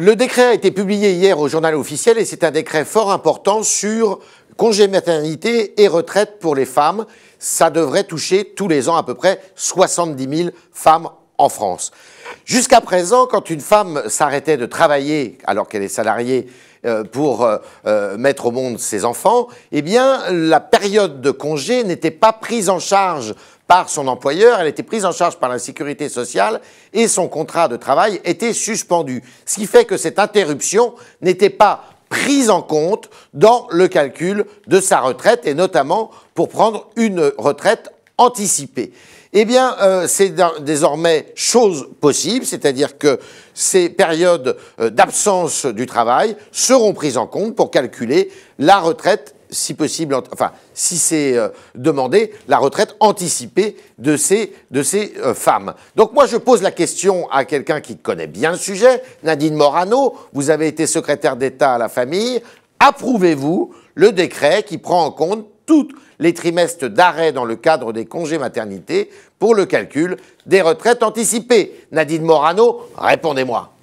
Le décret a été publié hier au journal officiel et c'est un décret fort important sur congé maternité et retraite pour les femmes. Ça devrait toucher tous les ans à peu près 70 000 femmes en France. Jusqu'à présent, quand une femme s'arrêtait de travailler alors qu'elle est salariée euh, pour euh, euh, mettre au monde ses enfants, eh bien la période de congé n'était pas prise en charge par son employeur, elle était prise en charge par la sécurité sociale et son contrat de travail était suspendu. Ce qui fait que cette interruption n'était pas prise en compte dans le calcul de sa retraite et notamment pour prendre une retraite anticipée. Eh bien, euh, c'est désormais chose possible, c'est-à-dire que ces périodes euh, d'absence du travail seront prises en compte pour calculer la retraite si possible, enfin, si c'est euh, demandé, la retraite anticipée de ces, de ces euh, femmes. Donc moi, je pose la question à quelqu'un qui connaît bien le sujet, Nadine Morano, vous avez été secrétaire d'État à la famille, approuvez-vous le décret qui prend en compte toutes les trimestres d'arrêt dans le cadre des congés maternité pour le calcul des retraites anticipées Nadine Morano, répondez-moi.